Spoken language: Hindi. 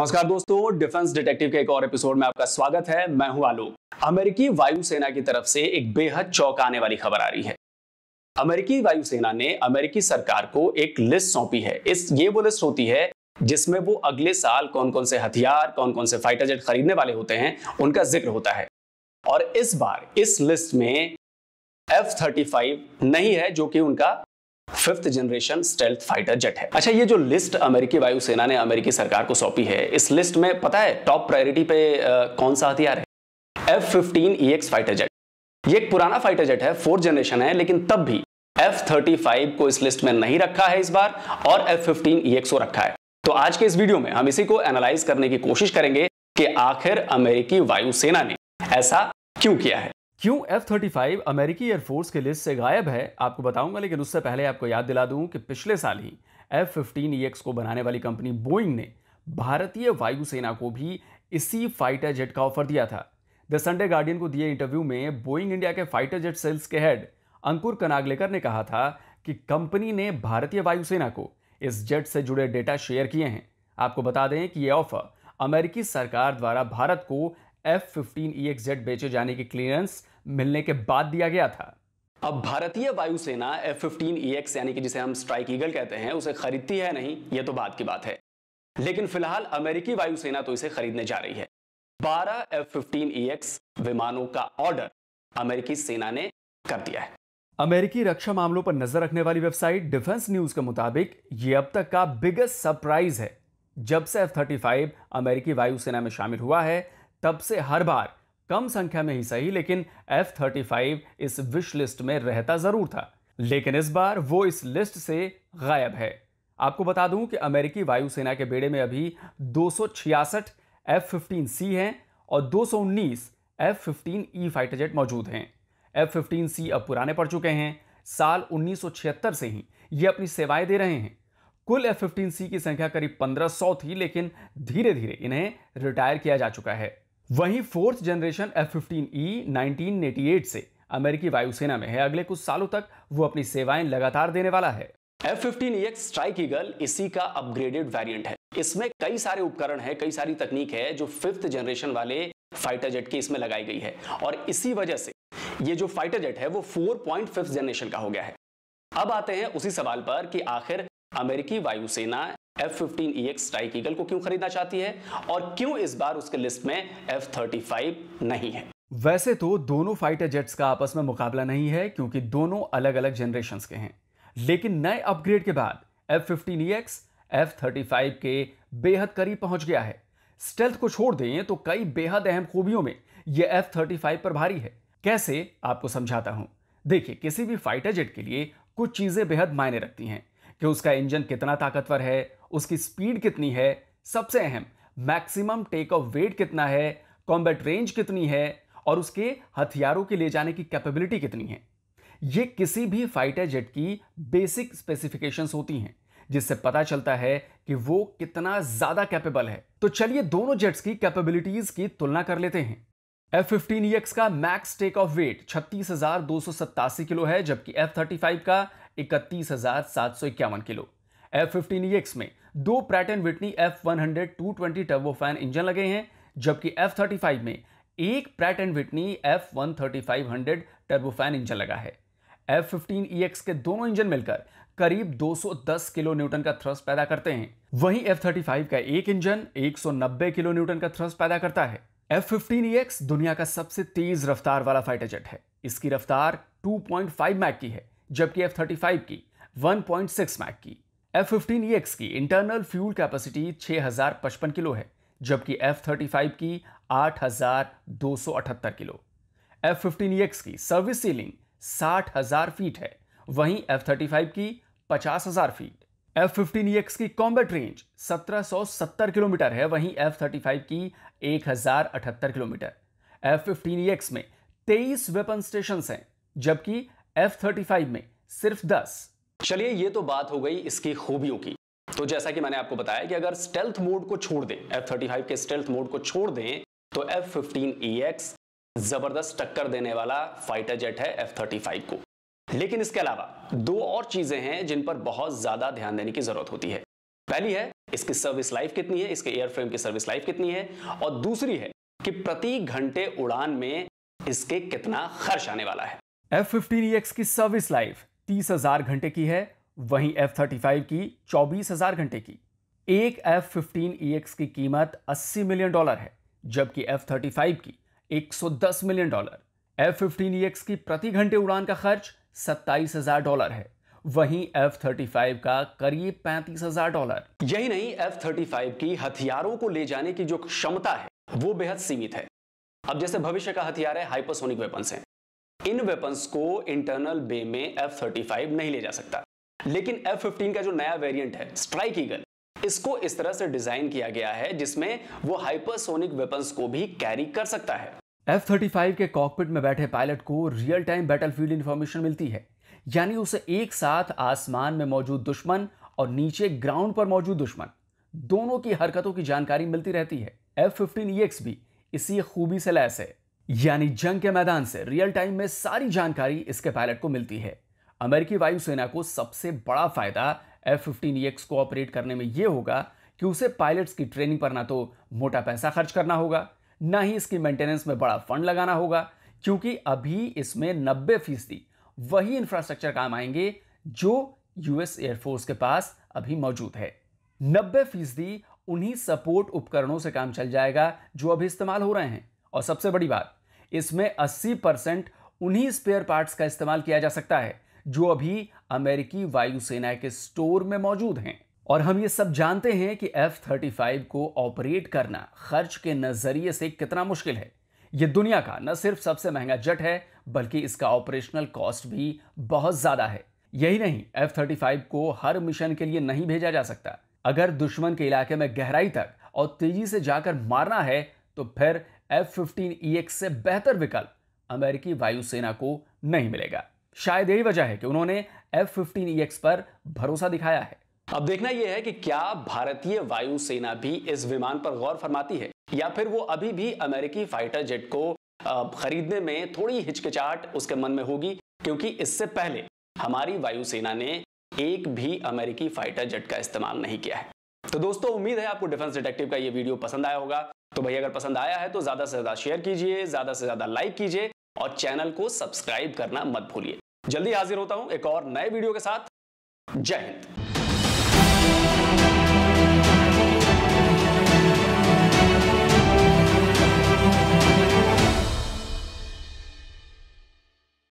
नमस्कार दोस्तों डिफेंस डिटेक्टिव के एक और एपिसोड में आपका स्वागत है मैं हूं आलोक अमेरिकी वायुसेना की तरफ से एक बेहद चौंकाने वाली खबर आ रही है अमेरिकी वायुसेना ने अमेरिकी सरकार को एक लिस्ट सौंपी है इस ये वो लिस्ट होती है जिसमें वो अगले साल कौन कौन से हथियार कौन कौन से फाइटर जेट खरीदने वाले होते हैं उनका जिक्र होता है और इस बार इस लिस्ट में एफ थर्टी फाइव नहीं है जो कि उनका fifth generation stealth fighter jet है अच्छा ये जो लिस्ट अमेरिकी वायुसेना ने अमेरिकी सरकार को सौंपी है इस लिस्ट में पता है टॉप प्रायोरिटी पे कौन सा हथियार है F fifteen E X fighter jet ये एक पुराना फाइटर जेट है फोर्थ जनरेशन है लेकिन तब भी एफ थर्टी फाइव को इस लिस्ट में नहीं रखा है इस बार और एफ फिफ्टीन ई एक्स को रखा है तो आज के इस वीडियो में हम इसी को एनालाइज करने की कोशिश करेंगे कि आखिर अमेरिकी वायुसेना ने ऐसा क्यों किया है क्यों एफ थर्टी फाइव अमेरिकी एयरफोर्स के लिस्ट से गायब है आपको बताऊंगा लेकिन उससे पहले आपको याद दिला दूं कि पिछले साल ही एफ फिफ्टीन ई को बनाने वाली कंपनी बोइंग ने भारतीय वायुसेना को भी इसी फाइटर जेट का ऑफर दिया था द संडे गार्डियन को दिए इंटरव्यू में बोइंग इंडिया के फाइटर जेट सेल्स के हेड अंकुर कनागलेकर ने कहा था कि कंपनी ने भारतीय वायुसेना को इस जेट से जुड़े डेटा शेयर किए हैं आपको बता दें कि ये ऑफर अमेरिकी सरकार द्वारा भारत को F fifteen E X Z बेचे जाने की क्लियरेंस मिलने के बाद दिया गया था अब भारतीय वायुसेना एफ फिफ्टीन ई एक्स यानी कि जिसे हम स्ट्राइक ईगल कहते हैं उसे खरीदती है नहीं ये तो बात की बात है लेकिन फिलहाल अमेरिकी वायुसेना तो इसे खरीदने जा रही है 12 एफ फिफ्टीन ई एक्स विमानों का ऑर्डर अमेरिकी सेना ने कर दिया है अमेरिकी रक्षा मामलों पर नजर रखने वाली वेबसाइट डिफेंस न्यूज के मुताबिक ये अब तक का बिगेस्ट सरप्राइज है जब से एफ थर्टी फाइव अमेरिकी वायुसेना में शामिल हुआ है तब से हर बार कम संख्या में ही सही लेकिन एफ थर्टी फाइव इस विश लिस्ट में रहता जरूर था लेकिन इस बार वो इस लिस्ट से गायब है आपको बता दूं कि अमेरिकी वायुसेना के बेड़े में अभी दो एफ फिफ्टीन सी हैं और उन्नीस F fifteen E fighter jet मौजूद हैं एफ फिफ्टीन सी अब पुराने पड़ चुके हैं साल 1976 से ही ये अपनी सेवाएं दे रहे हैं कुल एफ फिफ्टीन सी की संख्या करीब 1500 थी लेकिन धीरे धीरे इन्हें रिटायर किया जा चुका है वहीं fourth generation F fifteen E nineteen से अमेरिकी वायुसेना में है अगले कुछ सालों तक वो अपनी सेवाएं लगातार देने वाला है F fifteen E X strike eagle इसी का अपग्रेडेड वेरिएंट है इसमें कई सारे उपकरण है कई सारी तकनीक है जो फिफ्थ जनरेशन वाले फाइटर जेट के इसमें लगाई गई है और इसी वजह से ये जो फाइटर जेट है वो फोर पॉइंट फिफ्थ जनरेशन का हो गया है अब आते हैं उसी सवाल पर कि आखिर अमेरिकी वायुसेना F fifteen E X strike eagle को क्यों खरीदना चाहती है और क्यों इस बार उसके लिस्ट में एफ थर्टी फाइव नहीं है वैसे तो दोनों फाइटर जेट्स का आपस में मुकाबला नहीं है क्योंकि दोनों अलग अलग जनरेशन के हैं लेकिन नए अपग्रेड के बाद F fifteen E X F thirty five के बेहद करीब पहुंच गया है स्टेल्थ को छोड़ दें तो कई बेहद अहम खूबियों में यह एफ थर्टी फाइव पर भारी है कैसे आपको समझाता हूं देखिए किसी भी फाइटर जेट के लिए कुछ चीज़ें बेहद मायने रखती हैं कि उसका इंजन कितना ताकतवर है उसकी स्पीड कितनी है सबसे अहम मैक्सिमम टेक ऑफ वेट कितना है कॉम्बैट रेंज कितनी है और उसके हथियारों के ले जाने की कैपेबिलिटी कितनी है ये किसी भी फाइटर जेट की बेसिक स्पेसिफिकेशंस होती हैं जिससे पता चलता है कि वो कितना ज्यादा कैपेबल है तो चलिए दोनों जेट्स की कैपेबिलिटीज की तुलना कर लेते हैं एफ फिफ्टीन का मैक्स टेक ऑफ वेट छत्तीस किलो है जबकि एफ थर्टी फाइव का इकतीस किलो एफ फिफ्टीन e में दो Pratt and Whitney F one hundred two twenty turbofan engine लगे हैं जबकि एफ थर्टी फाइव में एक Pratt and Whitney F one thirty five hundred turbofan engine लगा है एफ फिफ्टीन ई एक्स के दोनों इंजन मिलकर करीब 210 किलो न्यूटन का थ्रस्ट पैदा करते हैं वहीं एफ थर्टी फाइव का एक इंजन 190 किलो न्यूटन का थ्रस्ट पैदा करता है एफ फिफ्टीन ई एक्स दुनिया का सबसे तेज रफ्तार वाला फाइटर जेट है इसकी रफ्तार 2.5 मैक की है जबकि एफ थर्टी फाइव की 1.6 मैक की एफ फिफ्टीन ई एक्स की इंटरनल फ्यूल कैपेसिटी छः हज़ार पचपन किलो है जबकि एफ थर्टी फाइव की आठ हज़ार दो सौ अठहत्तर kilo F fifteen E X की सर्विस सीलिंग साठ हज़ार फीट है वहीं एफ थर्टी फाइव की पचास हज़ार feet F fifteen E X की कॉम्बैट रेंज 1770 किलोमीटर है वहीं एफ थर्टी फाइव की 1078 kilometre F fifteen E X में 23 वेपन स्टेशन हैं जबकि एफ थर्टी फाइव में सिर्फ 10 चलिए ये तो बात हो गई इसकी खूबियों की तो जैसा कि मैंने आपको बताया कि अगर स्टेल्थ मोड को छोड़ दें थर्टी फाइव के स्टेल्थ मोड को छोड़ दें तो एफ फिफ्टीन ई एक्स जबरदस्त टक्कर देने वाला फाइटर जेट है थर्टी फाइव को लेकिन इसके अलावा दो और चीजें हैं जिन पर बहुत ज्यादा ध्यान देने की जरूरत होती है पहली है इसकी सर्विस लाइफ कितनी है इसके एयरफ्रेम की सर्विस लाइफ कितनी है और दूसरी है कि प्रति घंटे उड़ान में इसके कितना खर्च आने वाला है ई एक्स e की सर्विस लाइफ तीस हजार घंटे की है वहीं एफ थर्टी फाइव की चौबीस हजार घंटे की एक एफ फिफ्टीन ई एक्स की कीमत अस्सी मिलियन डॉलर है जबकि एफ थर्टी फाइव की एक सौ दस million dollar F fifteen E X की प्रति घंटे उड़ान का खर्च सत्ताईस हजार डॉलर है वहीं थर्टी फाइव का करीब पैंतीस हजार डॉलर यही नहीं एफ थर्टी फाइव की हथियारों को ले जाने की जो क्षमता है वो बेहद सीमित है अब जैसे भविष्य का हथियार है हाइपरसोनिक वेपन है इन वेपन्स को इंटरनल बे में एफ थर्टी फाइव नहीं ले जा सकता लेकिन एफ फिफ्टीन का जो नया वेरिएंट है स्ट्राइक ईगल इसको इस तरह से डिजाइन किया गया है जिसमें वो हाइपरसोनिक वेपन्स को भी कैरी कर सकता है एफ थर्टी फाइव के कॉकपिट में बैठे पायलट को real time battlefield information मिलती है यानी उसे एक साथ आसमान में मौजूद दुश्मन और नीचे ग्राउंड पर मौजूद दुश्मन दोनों की हरकतों की जानकारी मिलती रहती है एफ फिफ्टीन ई एक्स भी इसी खूबी से लैस है यानी जंग के मैदान से रियल टाइम में सारी जानकारी इसके पायलट को मिलती है अमेरिकी वायुसेना को सबसे बड़ा फायदा एफ फिफ्टीन को ऑपरेट करने में यह होगा कि उसे पायलट्स की ट्रेनिंग पर ना तो मोटा पैसा खर्च करना होगा ना ही इसकी मेंटेनेंस में बड़ा फंड लगाना होगा क्योंकि अभी इसमें नब्बे फीसदी वही इंफ्रास्ट्रक्चर काम आएंगे जो यूएस एयरफोर्स के पास अभी मौजूद है नब्बे फीसदी उन्हीं सपोर्ट उपकरणों से काम चल जाएगा जो अभी इस्तेमाल हो रहे हैं और सबसे बड़ी बात इसमें 80 परसेंट उन्हीं स्पेयर पार्ट्स का इस्तेमाल किया जा सकता है जो अभी अमेरिकी वायुसेना के स्टोर में मौजूद हैं और हम ये सब जानते हैं कि एफ थर्टी फाइव को ऑपरेट करना खर्च के नज़रिए से कितना मुश्किल है ये दुनिया का न सिर्फ सबसे महंगा जट है बल्कि इसका ऑपरेशनल कॉस्ट भी बहुत ज़्यादा है यही नहीं एफ थर्टी फाइव को हर मिशन के लिए नहीं भेजा जा सकता अगर दुश्मन के इलाके में गहराई तक और तेजी से जाकर मारना है तो फिर एफ फिफ्टीन ई एक्स से बेहतर विकल्प अमेरिकी वायुसेना को नहीं मिलेगा शायद यही वजह है कि उन्होंने एफ फिफ्टीन ई एक्स पर भरोसा दिखाया है अब देखना यह है कि क्या भारतीय वायुसेना भी इस विमान पर गौर फरमाती है या फिर वो अभी भी अमेरिकी फाइटर जेट को खरीदने में थोड़ी हिचकिचाहट उसके मन में होगी क्योंकि इससे पहले हमारी वायुसेना ने एक भी अमेरिकी फाइटर जेट का इस्तेमाल नहीं किया है तो दोस्तों उम्मीद है आपको डिफेंस डिटेक्टिव का ये वीडियो पसंद आया होगा तो भाई अगर पसंद आया है तो ज्यादा से ज्यादा शेयर कीजिए ज्यादा से ज्यादा लाइक कीजिए और चैनल को सब्सक्राइब करना मत भूलिए जल्दी हाजिर होता हूं एक और नए वीडियो के साथ जय हिंद